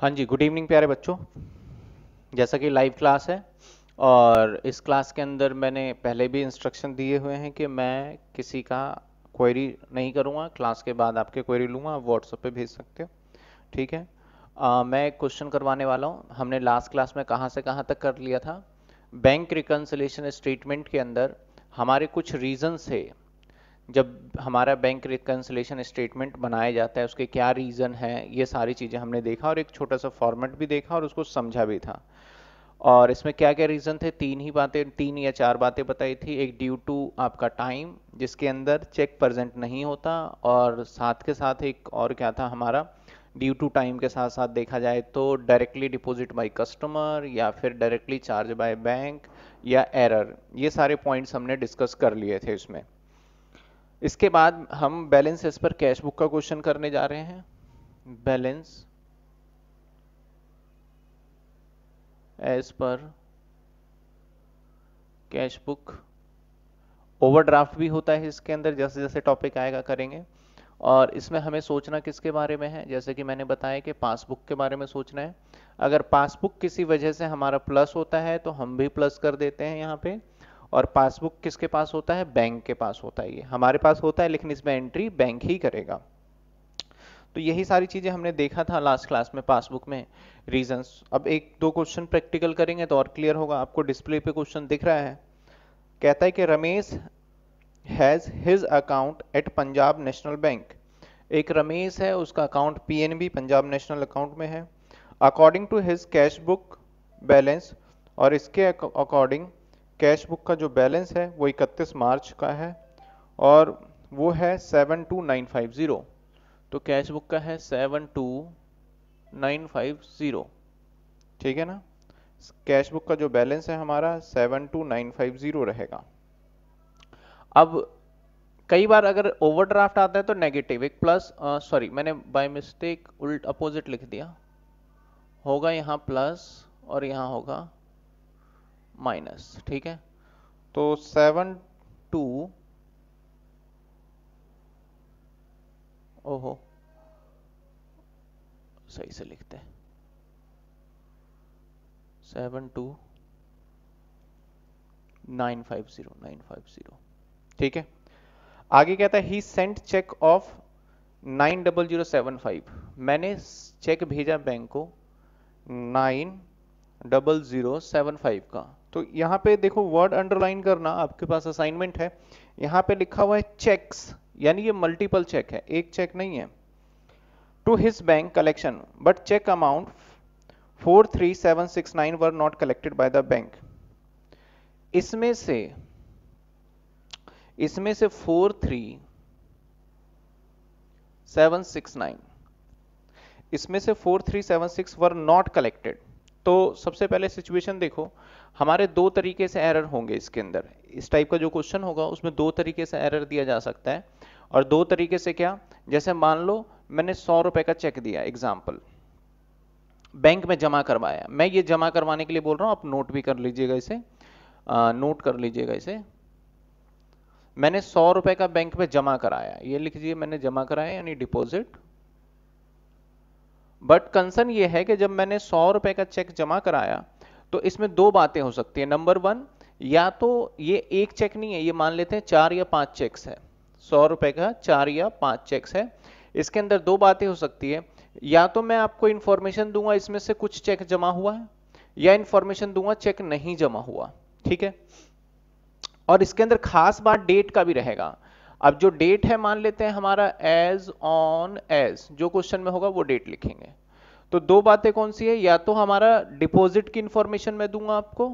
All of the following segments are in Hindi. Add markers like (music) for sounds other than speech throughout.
हाँ जी गुड इवनिंग प्यारे बच्चों जैसा कि लाइव क्लास है और इस क्लास के अंदर मैंने पहले भी इंस्ट्रक्शन दिए हुए हैं कि मैं किसी का क्वेरी नहीं करूँगा क्लास के बाद आपके क्वेरी लूँगा आप व्हाट्सएप पे भेज सकते हो ठीक है आ, मैं क्वेश्चन करवाने वाला हूँ हमने लास्ट क्लास में कहाँ से कहाँ तक कर लिया था बैंक रिकन्सलेशन स्टेटमेंट के अंदर हमारे कुछ रीजन्स है जब हमारा बैंक रिकन्सलेशन स्टेटमेंट बनाया जाता है उसके क्या रीज़न है ये सारी चीज़ें हमने देखा और एक छोटा सा फॉर्मेट भी देखा और उसको समझा भी था और इसमें क्या क्या रीज़न थे तीन ही बातें तीन या चार बातें बताई थी एक ड्यू टू आपका टाइम जिसके अंदर चेक प्रजेंट नहीं होता और साथ के साथ एक और क्या था हमारा ड्यू टू टाइम के साथ साथ देखा जाए तो डायरेक्टली डिपॉजिट बाय कस्टमर या फिर डायरेक्टली चार्ज बाय बैंक या एरर ये सारे पॉइंट्स हमने डिस्कस कर लिए थे इसमें इसके बाद हम बैलेंसेस पर कैश बुक का क्वेश्चन करने जा रहे हैं balance as per cash book overdraft भी होता है इसके अंदर जैसे जैसे टॉपिक आएगा करेंगे और इसमें हमें सोचना किसके बारे में है जैसे कि मैंने बताया कि पासबुक के बारे में सोचना है अगर पासबुक किसी वजह से हमारा प्लस होता है तो हम भी प्लस कर देते हैं यहाँ पे और पासबुक किसके पास होता है बैंक के पास होता है ये हमारे पास होता है लेकिन इसमें एंट्री बैंक ही करेगा तो यही सारी चीज़ें हमने देखा था लास्ट क्लास में पासबुक में रीजंस अब एक दो क्वेश्चन प्रैक्टिकल करेंगे तो और क्लियर होगा आपको डिस्प्ले पे क्वेश्चन दिख रहा है कहता है कि Ramesh has his account at Punjab national bank एक रमेश है उसका account PNB Punjab national account में है according to his cash book balance और इसके अकॉर्डिंग कैश बुक का जो बैलेंस है वो 31 मार्च का है और वो है 72950 तो कैश बुक का है 72950 ठीक है ना कैश बुक का जो बैलेंस है हमारा 72950 रहेगा अब कई बार अगर ओवरड्राफ्ट आता है तो नेगेटिव एक प्लस सॉरी मैंने बाय मिस्टेक उल्ट अपोजिट लिख दिया होगा यहाँ प्लस और यहाँ होगा माइनस ठीक है तो सेवन टू ओहो सही से लिखते हैं seven two nine five zero nine five zero ठीक है आगे कहता है he sent cheque of nine double zero seven five मैंने चेक भेजा बैंक को nine double zero seven five का तो यहाँ पे देखो वर्ड अंडरलाइन करना आपके पास असाइनमेंट है यहाँ पे लिखा हुआ है चेक्स यानी ये मल्टीपल चेक है एक चेक नहीं है to his bank collection but cheque amount four three seven six nine were not collected by the bank इसमें से इसमें से four three seven six nine इसमें से four three seven six were not collected तो सबसे पहले सिचुएशन देखो हमारे दो तरीके से एरर होंगे इसके अंदर इस टाइप का जो क्वेश्चन होगा उसमें दो तरीके से एरर दिया जा सकता है और दो तरीके से क्या जैसे मान लो मैंने सौ रुपए का चेक दिया एग्जाम्पल बैंक में जमा करवाया मैं ये जमा करवाने के लिए बोल रहा हूं आप नोट भी कर लीजिएगा इसे आ, नोट कर लीजिएगा इसे मैंने सौ रुपए का बैंक में जमा कराया ये लिख दीजिए मैंने जमा कराया यानी डिपॉजिट बट कंसर्न ये है कि जब मैंने सौ रुपए का चेक जमा कराया तो इसमें दो बातें हो सकती है नंबर वन या तो ये एक चेक नहीं है ये मान लेते हैं चार या पांच चेक्स है सौ रुपए का चार या पांच चेक्स है इसके अंदर दो बातें हो सकती है या तो मैं आपको इंफॉर्मेशन दूंगा इसमें से कुछ चेक जमा हुआ है या इन्फॉर्मेशन दूंगा चेक नहीं जमा हुआ ठीक है और इसके अंदर खास बात डेट का भी रहेगा अब जो डेट है मान लेते हैं हमारा एज ऑन एज जो क्वेश्चन में होगा वो डेट लिखेंगे तो दो बातें कौन सी है या तो हमारा डिपॉजिट की इंफॉर्मेशन मैं दूंगा आपको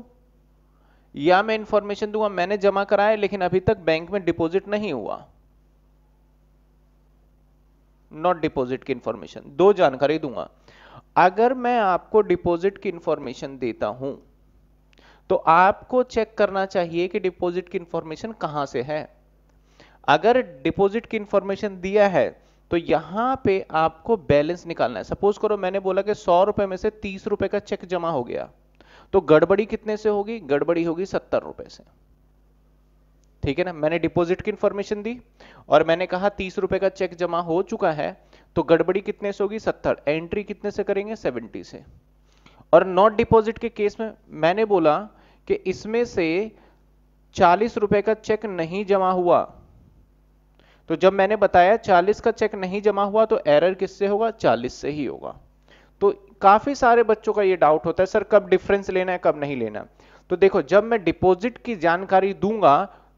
या मैं इंफॉर्मेशन दूंगा मैंने जमा कराया लेकिन अभी तक बैंक में डिपॉजिट नहीं हुआ नॉट डिपॉजिट की इंफॉर्मेशन दो जानकारी दूंगा अगर मैं आपको डिपॉजिट की इंफॉर्मेशन देता हूं तो आपको चेक करना चाहिए कि डिपॉजिट की इंफॉर्मेशन कहां से है अगर डिपॉजिट की इंफॉर्मेशन दिया है तो यहां पे आपको बैलेंस निकालना है सपोज करो मैंने बोला कि सौ रुपए में से तीस रुपए का चेक जमा हो गया तो गड़बड़ी कितने से होगी गड़बड़ी होगी सत्तर रुपए से ठीक है ना मैंने डिपॉजिट की इंफॉर्मेशन दी और मैंने कहा तीस रुपए का चेक जमा हो चुका है तो गड़बड़ी कितने से होगी सत्तर एंट्री कितने से करेंगे सेवेंटी से और नॉट डिपॉजिट के केस में मैंने बोला कि इसमें से चालीस रुपए का चेक नहीं जमा हुआ तो जब मैंने बताया 40 का चेक नहीं जमा हुआ तो एरर किससे होगा 40 से ही होगा तो काफी सारे बच्चों का ये डाउट होता है सर कब डिफरेंस लेना है कब नहीं लेना तो देखो जब मैं डिपॉजिट की जानकारी दूंगा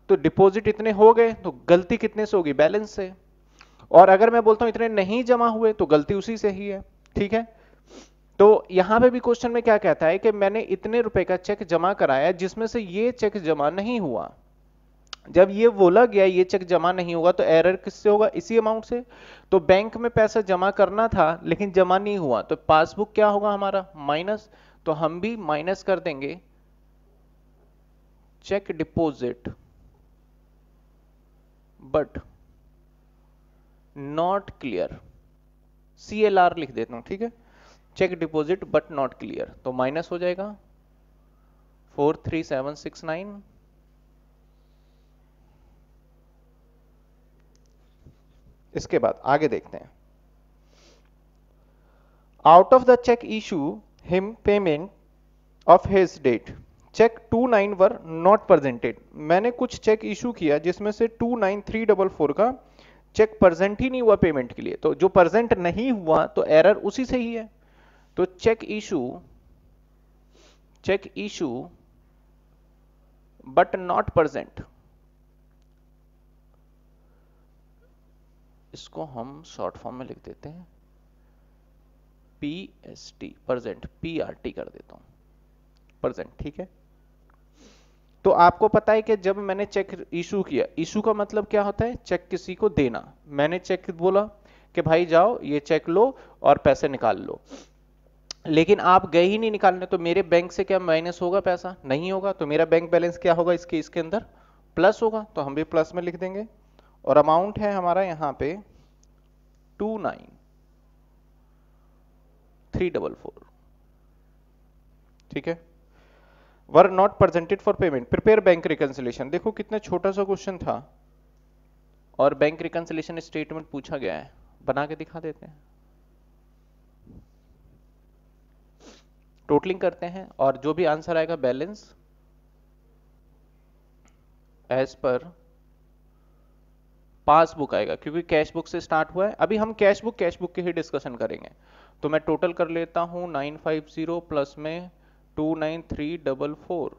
तो डिपॉजिट इतने हो गए तो गलती कितने से होगी बैलेंस से और अगर मैं बोलता हूं इतने नहीं जमा हुए तो गलती उसी से ही है ठीक है तो यहां पे भी क्वेश्चन में क्या कहता है कि मैंने इतने रुपए का चेक जमा कराया जिसमें से ये चेक जमा नहीं हुआ जब ये बोला गया ये चेक जमा नहीं होगा तो एरर किससे होगा इसी अमाउंट से तो बैंक में पैसा जमा करना था लेकिन जमा नहीं हुआ तो पासबुक क्या होगा हमारा माइनस तो हम भी माइनस कर देंगे cheque deposit but not clear C L R लिख देता हूं ठीक है cheque deposit but not clear तो माइनस हो जाएगा four three seven six nine इसके बाद आगे देखते हैं out of the cheque issue him payment of his date cheque two nine were not presented मैंने कुछ चेक इशू किया जिसमें से two nine three double four का चेक प्रेजेंट ही नहीं हुआ पेमेंट के लिए तो जो प्रेजेंट नहीं हुआ तो एरर उसी से ही है तो cheque issue cheque issue but not present इसको हम शॉर्ट फॉर्म में लिख देते हैं P S T present P R T कर देता हूं प्रजेंट ठीक है तो आपको पता है कि जब मैंने चेक इशू किया इशू का मतलब क्या होता है चेक किसी को देना मैंने चेक बोला कि भाई जाओ ये चेक लो और पैसे निकाल लो लेकिन आप गए ही नहीं निकालने तो मेरे बैंक से क्या माइनस होगा पैसा नहीं होगा तो मेरा बैंक बैलेंस क्या होगा इसके इसके अंदर प्लस होगा तो हम भी प्लस में लिख देंगे और अमाउंट है हमारा यहां पे two nine three double four ठीक है were not presented for payment prepare bank reconciliation देखो कितना छोटा सा क्वेश्चन था और बैंक रिकन्सिलेशन स्टेटमेंट पूछा गया है बना के दिखा देते हैं टोटलिंग करते हैं और जो भी आंसर आएगा बैलेंस एज पर पासबुक आएगा क्योंकि कैश बुक से स्टार्ट हुआ है अभी हम कैश बुक कैश बुक के ही डिस्कशन करेंगे तो मैं टोटल कर लेता हूँ नाइन फाइव जीरो प्लस में two nine three double four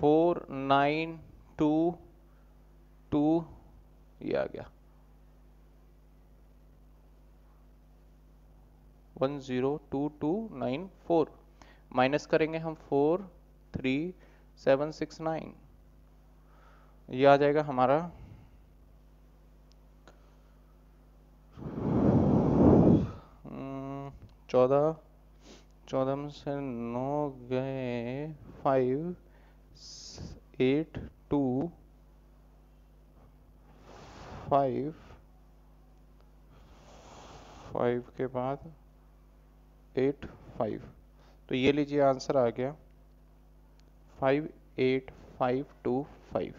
four nine two two ये आ गया one zero two two nine four minus करेंगे हम four three seven six nine ये आ जाएगा हमारा चौदह चौदह में से नौ गए five eight two five five के बाद एट फाइव तो ये लीजिए आंसर आ गया five eight five two five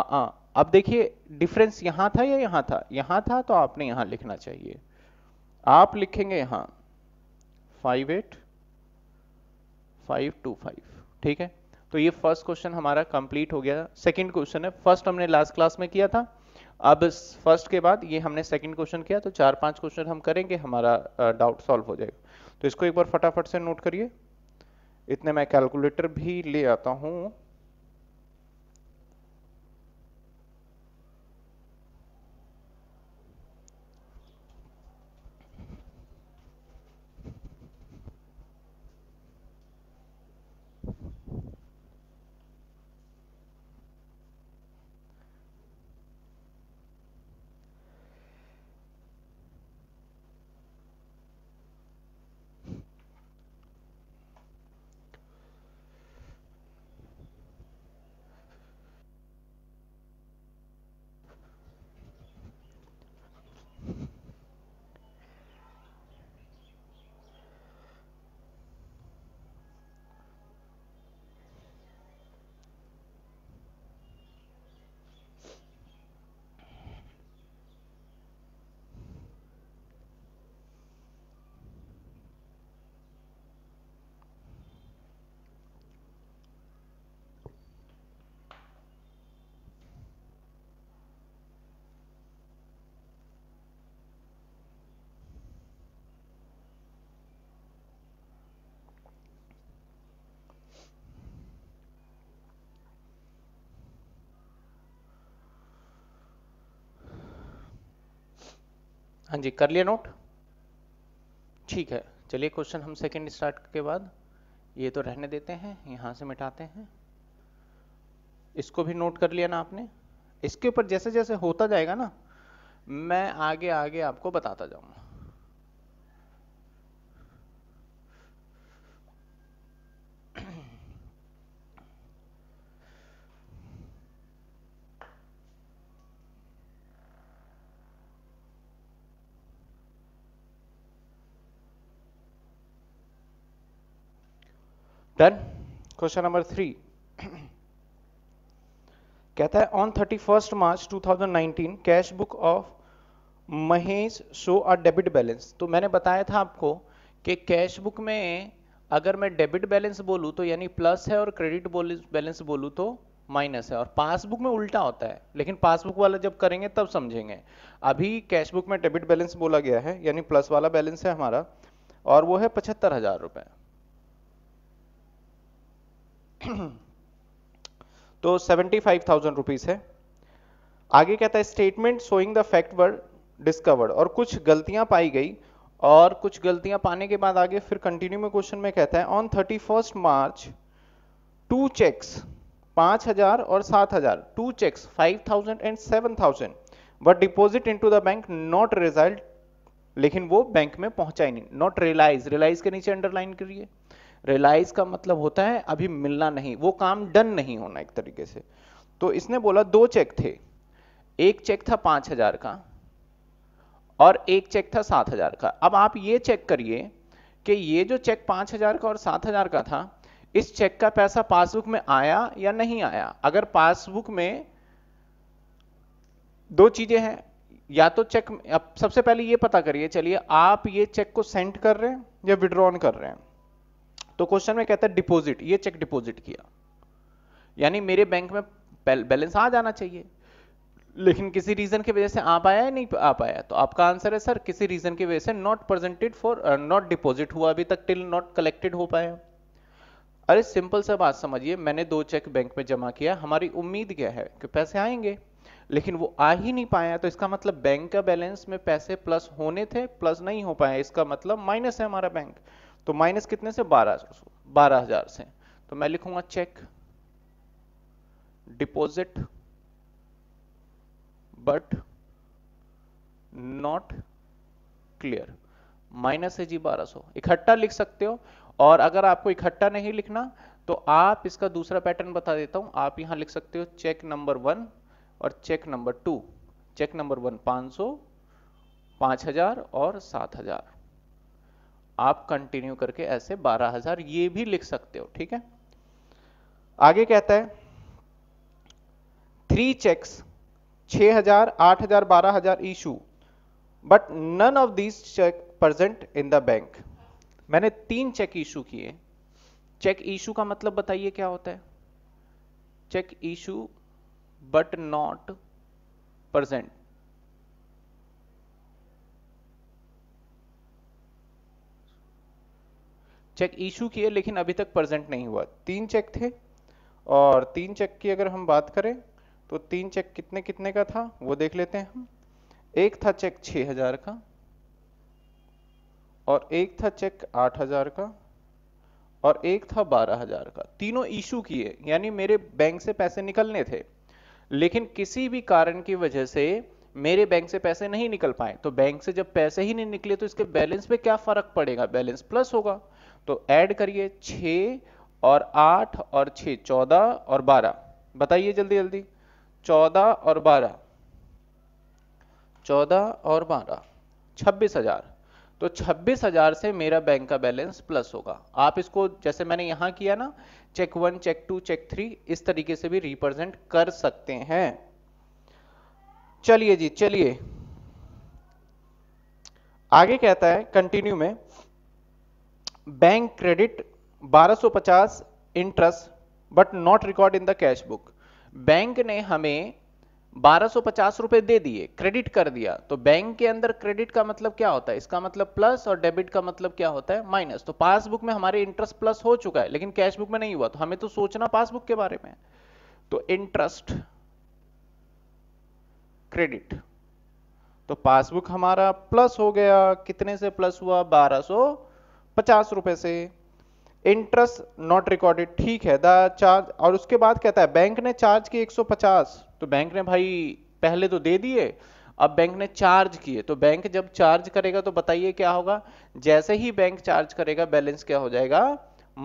अब देखिए डिफरेंस यहां था या यहां था यहां था तो आपने यहां लिखना चाहिए आप लिखेंगे यहां five eight five two five ठीक है तो ये फर्स्ट क्वेश्चन हमारा कंप्लीट हो गया सेकंड क्वेश्चन है फर्स्ट हमने लास्ट क्लास में किया था अब फर्स्ट के बाद ये हमने सेकंड क्वेश्चन किया तो चार पांच क्वेश्चन हम करेंगे हमारा डाउट सॉल्व हो जाएगा तो इसको एक बार फटाफट से नोट करिए इतने मैं कैलकुलेटर भी ले आता हूं हाँ जी कर लिया नोट ठीक है चलिए क्वेश्चन हम सेकेंड स्टार्ट के बाद ये तो रहने देते हैं यहाँ से मिटाते हैं इसको भी नोट कर लिया ना आपने इसके ऊपर जैसे जैसे होता जाएगा ना मैं आगे आगे आपको बताता जाऊँगा डन क्वेश्चन नंबर थ्री कहता है on thirty first March 2019 cash book of Mahesh show a debit balance तो मैंने बताया था आपको कि कैश बुक में अगर मैं डेबिट बैलेंस बोलूं तो यानी प्लस है और क्रेडिट बैलेंस बोलूं तो माइनस है और पासबुक में उल्टा होता है लेकिन पासबुक वाला जब करेंगे तब समझेंगे अभी कैश बुक में डेबिट बैलेंस बोला गया है यानी प्लस वाला बैलेंस है हमारा और वो है पचहत्तर हज़ार रुपये (clears throat) तो सेवेंटी फाइव थाउजेंड रुपीज है आगे कहता है statement showing the fact were discovered और कुछ गलतियां पाई गई और कुछ गलतियां पाने के बाद आगे फिर कंटिन्यू में क्वेश्चन में कहता है on thirty first March two cheques पांच हजार और सात हजार two cheques five thousand and seven thousand but deposit in to the bank not result लेकिन वो बैंक में पहुंचा ही नहीं नॉट रियलाइज रियलाइज के नीचे अंडरलाइन करिए रियलाइज का मतलब होता है अभी मिलना नहीं वो काम डन नहीं होना एक तरीके से तो इसने बोला दो चेक थे एक चेक था पांच हजार का और एक चेक था सात हजार का अब आप ये चेक करिए कि ये जो चेक पांच हजार का और सात हजार का था इस चेक का पैसा पासबुक में आया या नहीं आया अगर पासबुक में दो चीजें हैं या तो चेक अब सबसे पहले ये पता करिए चलिए आप ये चेक को सेंड कर रहे हैं या विड्रॉन कर रहे हैं तो क्वेश्चन में कहता है डिपॉजिट ये चेक डिपॉजिट किया यानी मेरे बैंक में बैलेंस आ जाना चाहिए लेकिन किसी रीजन की वजह से आ पाया या नहीं आ पाया तो आपका आंसर है सर किसी रीजन की वजह से not presented for not deposit हुआ अभी तक टिल नॉट कलेक्टेड हो पाया अरे सिंपल सा बात समझिए मैंने दो चेक बैंक में जमा किया हमारी उम्मीद क्या है कि पैसे आएंगे लेकिन वो आ ही नहीं पाया तो इसका मतलब बैंक का बैलेंस में पैसे प्लस होने थे प्लस नहीं हो पाया इसका मतलब माइनस है हमारा बैंक तो माइनस कितने से बारह बारह हजार से तो मैं लिखूंगा cheque deposit but not clear minus है जी 1200 इकट्ठा लिख सकते हो और अगर आपको इकट्ठा नहीं लिखना तो आप इसका दूसरा पैटर्न बता देता हूं आप यहां लिख सकते हो चेक नंबर वन और cheque number two cheque number one 500 5000 और 7000 आप कंटिन्यू करके ऐसे 12000 ये भी लिख सकते हो ठीक है आगे कहता है three cheques 6000 8000 12000 issue but none of these cheque present in the bank मैंने तीन चेक इशू किए चेक इशू का मतलब बताइए क्या होता है cheque issue but not present cheque issue किए लेकिन अभी तक प्रेजेंट नहीं हुआ तीन चेक थे और तीन चेक की अगर हम बात करें तो तीन चेक कितने कितने का था वो देख लेते हैं हम एक था चेक 6000 का और एक था चेक 8000 का और एक था 12000 का तीनों इशू किए यानी मेरे बैंक से पैसे निकलने थे लेकिन किसी भी कारण की वजह से मेरे बैंक से पैसे नहीं निकल पाए तो बैंक से जब पैसे ही नहीं निकले तो इसके बैलेंस पे क्या फर्क पड़ेगा बैलेंस प्लस होगा तो ऐड करिए छ और आठ और छ चौदह और बारह बताइए जल्दी जल्दी चौदह और बारह चौदह और बारह छब्बीस हजार तो छब्बीस हजार से मेरा बैंक का बैलेंस प्लस होगा आप इसको जैसे मैंने यहां किया ना cheque one cheque two cheque three इस तरीके से भी रिप्रेजेंट कर सकते हैं चलिए जी चलिए आगे कहता है कंटिन्यू में bank credit 1250 interest but not record in the cash book bank ने हमें बारह रुपए दे दिए क्रेडिट कर दिया तो बैंक के अंदर क्रेडिट का मतलब क्या होता है इसका मतलब प्लस और डेबिट का मतलब क्या होता है माइनस तो पासबुक में हमारे इंटरेस्ट प्लस हो चुका है लेकिन कैशबुक में नहीं हुआ तो हमें तो सोचना पासबुक के बारे में तो इंटरेस्ट क्रेडिट तो पासबुक हमारा प्लस हो गया कितने से प्लस हुआ बारह पचास रुपए से इंटरेस्ट नॉट रिकॉर्डेड ठीक है द चार्ज और उसके बाद कहता है बैंक ने चार्ज की 150 तो बैंक ने भाई पहले तो दे दिए अब बैंक ने चार्ज किए तो बैंक जब चार्ज करेगा तो बताइए क्या होगा जैसे ही बैंक चार्ज करेगा बैलेंस क्या हो जाएगा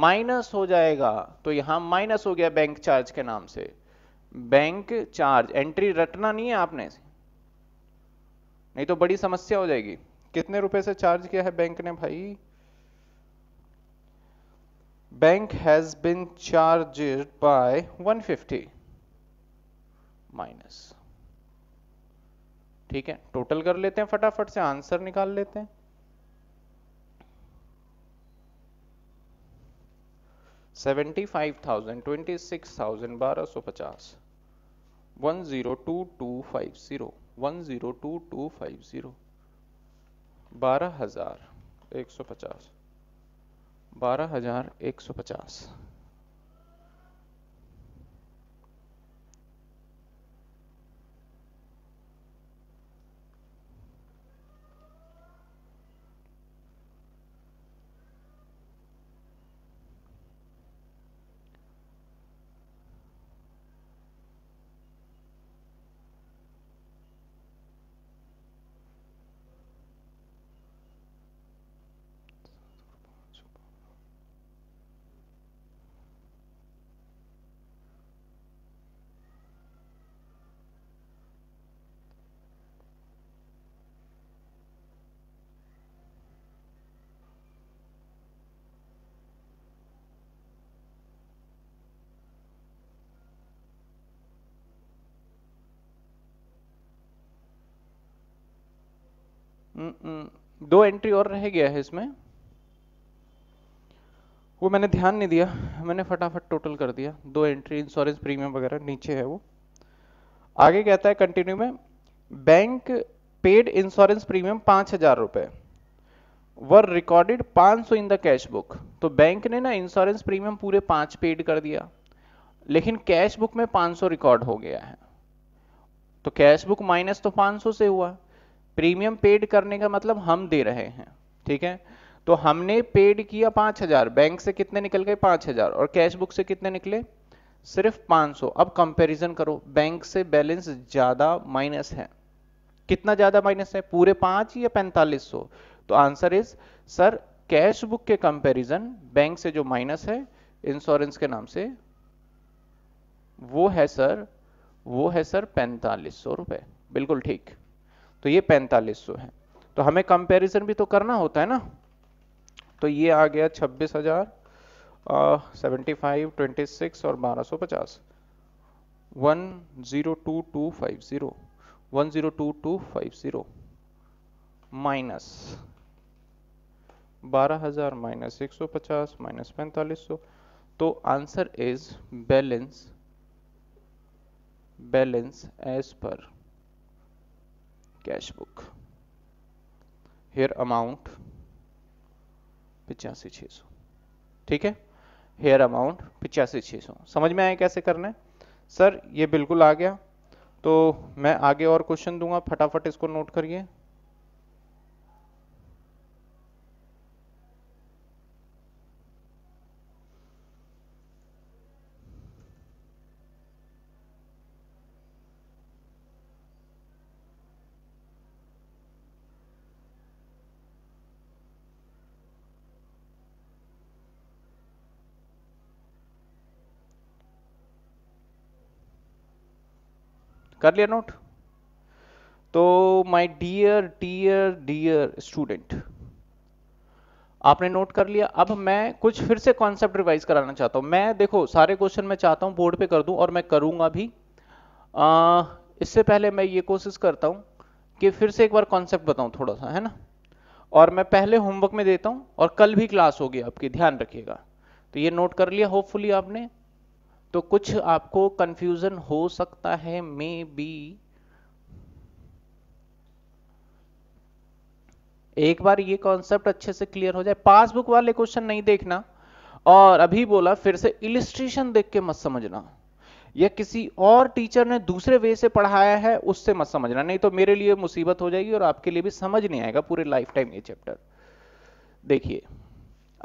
माइनस हो जाएगा तो यहां माइनस हो गया बैंक चार्ज के नाम से बैंक चार्ज एंट्री रटना नहीं है आपने नहीं तो बड़ी समस्या हो जाएगी कितने रुपए से चार्ज किया है बैंक ने भाई bank has been charged by 150 minus ठीक है टोटल कर लेते हैं फटाफट से आंसर निकाल लेते हैं seventy five thousand twenty six thousand बारह सौ पचास one zero two two five zero one zero two two five zero बारह हजार एक सौ पचास बारह हज़ार एक सौ पचास हम्म, दो एंट्री और रह गया है इसमें वो मैंने ध्यान नहीं दिया मैंने फटाफट टोटल कर दिया दो एंट्री इंश्योरेंस प्रीमियम वगैरह नीचे है वो आगे कहता है कंटिन्यू में बैंक पेड इंश्योरेंस प्रीमियम पांच हजार रुपए वर रिकॉर्डेड पांच सौ इन द कैश बुक तो बैंक ने ना इंश्योरेंस प्रीमियम पूरे पांच पेड कर दिया लेकिन कैश बुक में पांच सौ रिकॉर्ड हो गया है तो कैश बुक माइनस तो पांच सौ से हुआ प्रीमियम पेड करने का मतलब हम दे रहे हैं ठीक है तो हमने पेड किया पांच हजार बैंक से कितने निकल गए पांच हजार और कैश बुक से कितने निकले सिर्फ 500 अब कंपैरिजन करो बैंक से बैलेंस ज्यादा माइनस है कितना ज्यादा माइनस है पूरे पांच या पैंतालीस सौ तो answer is sir cash book के कंपेरिजन बैंक से जो माइनस है इंश्योरेंस के नाम से वो है सर वो है सर पैंतालीस सौ रुपए बिल्कुल ठीक तो ये पैंतालीस है तो हमें कंपैरिजन भी तो करना होता है ना तो ये आ गया छब्बीस हजार सेवेंटी फाइव ट्वेंटी सिक्स और बारह सौ पचास one zero two two five zero one zero two two five zero minus बारह हजार माइनस एक सौ पचास माइनस पैंतालीस सौ तो answer is balance balance as per cash book here amount पिचासी छः सौ ठीक है हेयर अमाउंट पिचासी छह सौ समझ में आए कैसे करना है सर ये बिल्कुल आ गया तो मैं आगे और क्वेश्चन दूंगा फटाफट इसको नोट करिए कर लिया नोट तो my dear dear dear student आपने नोट कर लिया अब मैं कुछ फिर से कॉन्सेप्ट रिवाइज कराना चाहता हूं मैं देखो सारे क्वेश्चन मैं चाहता हूं बोर्ड पे कर दूं और मैं करूंगा भी आ, इससे पहले मैं ये कोशिश करता हूं कि फिर से एक बार कॉन्सेप्ट बताऊं थोड़ा सा है ना और मैं पहले होमवर्क में देता हूं और कल भी क्लास होगी आपकी ध्यान रखिएगा तो ये नोट कर लिया होपफुली आपने तो कुछ आपको कंफ्यूजन हो सकता है मे बी एक बार ये कॉन्सेप्ट अच्छे से क्लियर हो जाए पासबुक वाले क्वेश्चन नहीं देखना और अभी बोला फिर से इलिस्ट्रेशन देख के मत समझना या किसी और टीचर ने दूसरे वे से पढ़ाया है उससे मत समझना नहीं तो मेरे लिए मुसीबत हो जाएगी और आपके लिए भी समझ नहीं आएगा पूरे लाइफ टाइम ये चैप्टर देखिए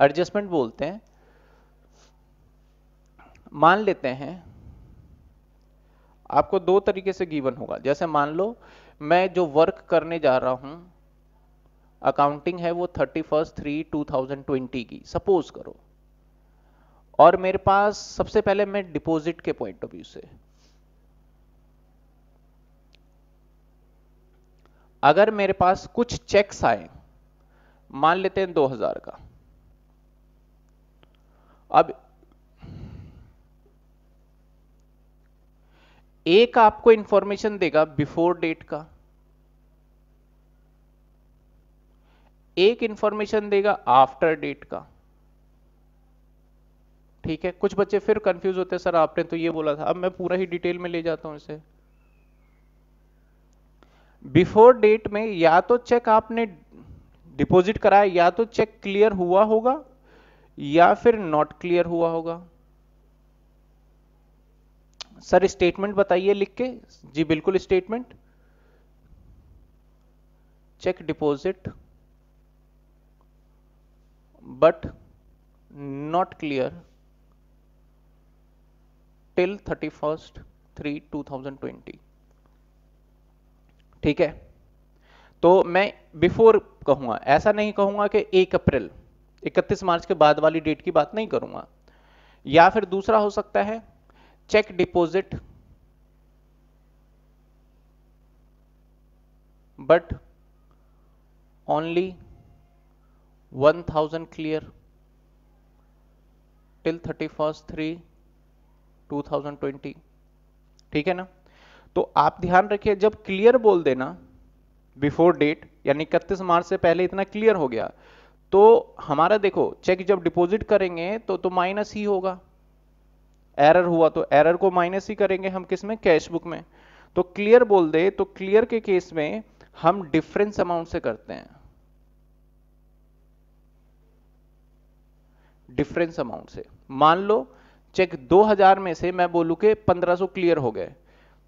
एडजस्टमेंट बोलते हैं मान लेते हैं आपको दो तरीके से गिवन होगा जैसे मान लो मैं जो वर्क करने जा रहा हूं अकाउंटिंग है वो thirty first three two thousand twenty की सपोज करो और मेरे पास सबसे पहले मैं डिपॉजिट के पॉइंट ऑफ व्यू से अगर मेरे पास कुछ चेक्स आए मान लेते हैं 2000 का अब एक आपको इंफॉर्मेशन देगा बिफोर डेट का एक इंफॉर्मेशन देगा आफ्टर डेट का ठीक है कुछ बच्चे फिर कंफ्यूज होते हैं सर आपने तो ये बोला था अब मैं पूरा ही डिटेल में ले जाता हूं इसे बिफोर डेट में या तो चेक आपने डिपॉजिट कराया या तो चेक क्लियर हुआ होगा या फिर नॉट क्लियर हुआ होगा सर स्टेटमेंट बताइए लिख के जी बिल्कुल statement cheque deposit but not clear till thirty first three two thousand twenty ठीक है तो मैं बिफोर कहूंगा ऐसा नहीं कहूंगा कि एक अप्रैल 31 मार्च के बाद वाली डेट की बात नहीं करूंगा या फिर दूसरा हो सकता है cheque deposit but till 1000 first three 31st 3 2020 ठीक है ना तो आप ध्यान रखिए जब क्लियर बोल देना बिफोर डेट यानी इकतीस मार्च से पहले इतना क्लियर हो गया तो हमारा देखो चेक जब डिपॉजिट करेंगे तो तो माइनस ही होगा एरर हुआ तो एरर को माइनस ही करेंगे हम किस में कैश बुक में तो क्लियर बोल दे तो क्लियर के केस में हम डिफरेंस अमाउंट से करते हैं डिफरेंस अमाउंट से मान लो चेक 2000 में से मैं बोलू के 1500 क्लियर हो गए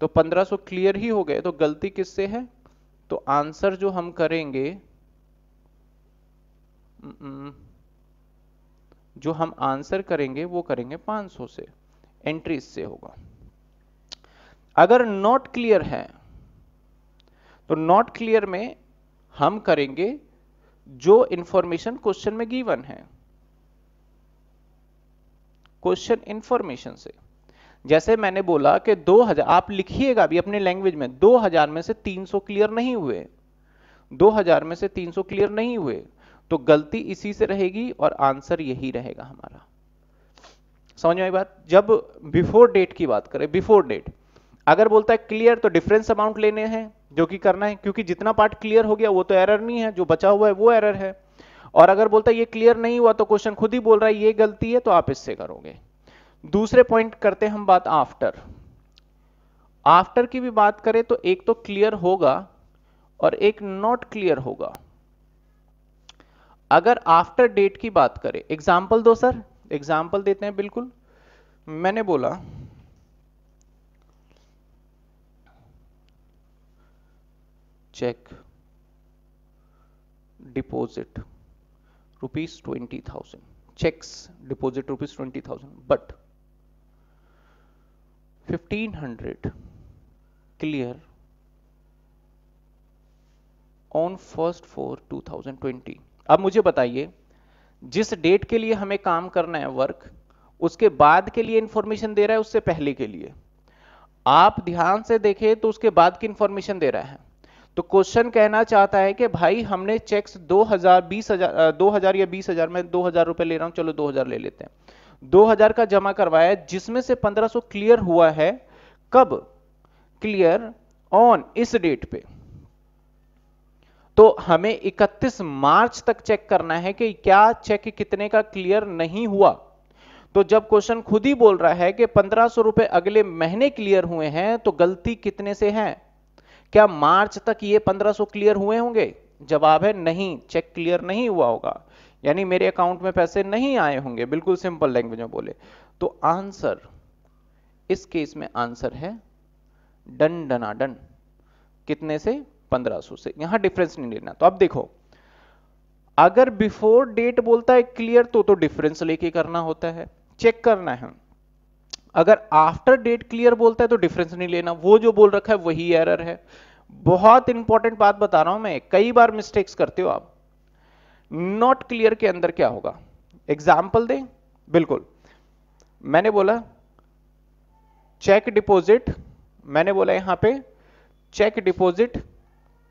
तो 1500 क्लियर ही हो गए तो गलती किससे है तो आंसर जो हम करेंगे जो हम आंसर करेंगे वो करेंगे 500 से एंट्री इससे होगा अगर नॉट क्लियर है तो नॉट क्लियर में हम करेंगे जो इंफॉर्मेशन क्वेश्चन में गिवन है क्वेश्चन इंफॉर्मेशन से जैसे मैंने बोला कि 2000 आप लिखिएगा भी अपने लैंग्वेज में 2000 में से 300 क्लियर नहीं हुए 2000 में से 300 क्लियर नहीं हुए तो गलती इसी से रहेगी और आंसर यही रहेगा हमारा समझ में आई बात जब बिफोर डेट की बात करें बिफोर डेट अगर बोलता है क्लियर तो डिफरेंस अमाउंट लेने हैं जो कि करना है क्योंकि जितना पार्ट क्लियर हो गया वो तो एरर नहीं है जो बचा हुआ है वो एरर है और अगर बोलता है ये क्लियर नहीं हुआ तो क्वेश्चन खुद ही बोल रहा है ये गलती है तो आप इससे करोगे दूसरे पॉइंट करते हैं हम बात आफ्टर आफ्टर की भी बात करें तो एक तो क्लियर होगा और एक नॉट क्लियर होगा अगर आफ्टर डेट की बात करें एग्जाम्पल दो सर एग्जाम्पल देते हैं बिल्कुल मैंने बोला cheque deposit rupees twenty thousand cheques deposit rupees twenty thousand but fifteen hundred clear on first four two thousand twenty अब मुझे बताइए जिस डेट के लिए हमें काम करना है वर्क उसके बाद के लिए इंफॉर्मेशन दे रहा है उससे पहले के लिए आप ध्यान से देखें तो उसके बाद की इंफॉर्मेशन दे रहा है तो क्वेश्चन कहना चाहता है कि भाई हमने चेक्स 2000 दो 2000 या 20000 दो 2000 रुपए ले रहा हूं चलो 2000 ले लेते हैं 2000 का जमा करवाया जिसमें से 1500 क्लियर हुआ है कब क्लियर ऑन इस डेट पे तो हमें 31 मार्च तक चेक करना है कि क्या चेक कितने का क्लियर नहीं हुआ तो जब क्वेश्चन खुद ही बोल रहा है कि पंद्रह रुपए अगले महीने क्लियर हुए हैं तो गलती कितने से है क्या मार्च तक ये पंद्रह क्लियर हुए होंगे जवाब है नहीं चेक क्लियर नहीं हुआ होगा यानी मेरे अकाउंट में पैसे नहीं आए होंगे बिल्कुल सिंपल लैंग्वेज में बोले तो आंसर इस केस में आंसर है डन डनाडन कितने से 1500 से यहां डिफरेंस नहीं लेना तो अब देखो अगर बिफोर डेट बोलता है क्लियर तो तो डिफरेंस लेके करना होता है चेक करना है अगर आफ्टर डेट क्लियर बोलता है तो डिफरेंस नहीं लेना वो जो बोल रखा है वही एरर है बहुत इंपॉर्टेंट बात बता रहा हूं मैं कई बार मिस्टेक्स करते हो आप नॉट क्लियर के अंदर क्या होगा एग्जाम्पल दें बिल्कुल मैंने बोला चेक डिपोजिट मैंने बोला यहां पे cheque deposit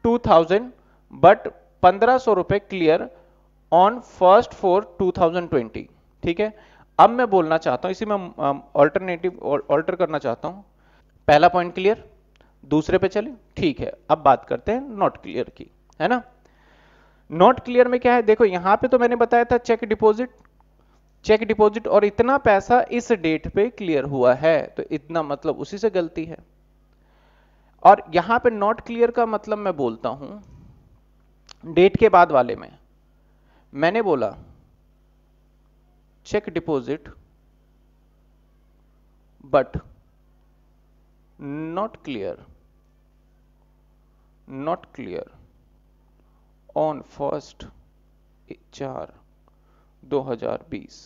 two thousand but पंद्रह सौ रुपए clear on first four two thousand twenty ठीक है अब मैं बोलना चाहता हूं इसी में ऑल्टरनेटिव ऑल्टर करना चाहता हूं पहला पॉइंट क्लियर दूसरे पे चले ठीक है अब बात करते हैं नॉट क्लियर की है ना नॉट क्लियर में क्या है देखो यहां पे तो मैंने बताया था चेक डिपॉजिट चेक डिपॉजिट और इतना पैसा इस डेट पे क्लियर हुआ है तो इतना मतलब उसी से गलती है और यहां पे नॉट क्लियर का मतलब मैं बोलता हूं डेट के बाद वाले में मैंने बोला cheque deposit but not clear not clear on first चार 2020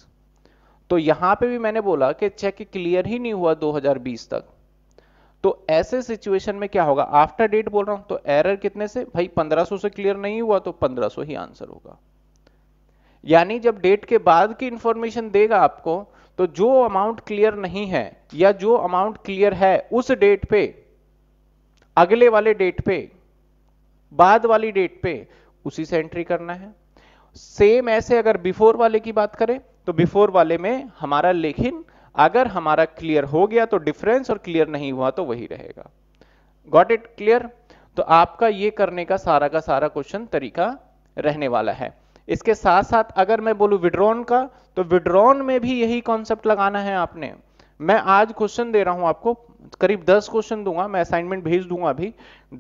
तो यहां पे भी मैंने बोला कि चेक क्लियर ही नहीं हुआ 2020 तक तो ऐसे सिचुएशन में क्या होगा आफ्टर डेट बोल रहा हूं तो एरर कितने से भाई 1500 से क्लियर नहीं हुआ तो 1500 ही आंसर होगा यानी जब डेट के बाद की इंफॉर्मेशन देगा आपको तो जो अमाउंट क्लियर नहीं है या जो अमाउंट क्लियर है उस डेट पे अगले वाले डेट पे बाद वाली डेट पे उसी से एंट्री करना है सेम ऐसे अगर बिफोर वाले की बात करें तो बिफोर वाले में हमारा लेखिन अगर हमारा क्लियर हो गया तो डिफरेंस और क्लियर नहीं हुआ तो वही रहेगा गॉट इट क्लियर तो आपका ये करने का सारा का सारा क्वेश्चन तरीका रहने वाला है इसके साथ साथ अगर मैं बोलू विड्रॉन का तो विड्रॉन में भी यही कॉन्सेप्ट लगाना है आपने मैं आज क्वेश्चन दे रहा हूं आपको करीब 10 क्वेश्चन दूंगा मैं असाइनमेंट भेज दूंगा अभी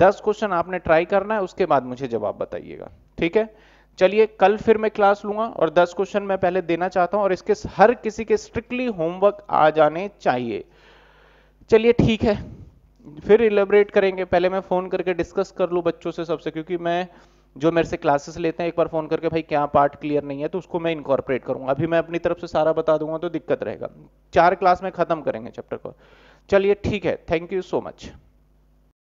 10 क्वेश्चन आपने ट्राई करना है उसके बाद मुझे जवाब बताइएगा ठीक है चलिए कल फिर मैं क्लास लूंगा और 10 क्वेश्चन मैं पहले देना चाहता हूं और इसके हर किसी के स्ट्रिक्टली होमवर्क आ जाने चाहिए चलिए ठीक है फिर इलेबरेट करेंगे पहले मैं फोन करके डिस्कस कर लूँ बच्चों से सबसे क्योंकि मैं जो मेरे से क्लासेस लेते हैं एक बार फोन करके भाई क्या पार्ट क्लियर नहीं है तो उसको मैं इनकॉर्पोरेट करूंगा अभी मैं अपनी तरफ से सारा बता दूंगा तो दिक्कत रहेगा चार क्लास में खत्म करेंगे चैप्टर को चलिए ठीक है थैंक यू सो मच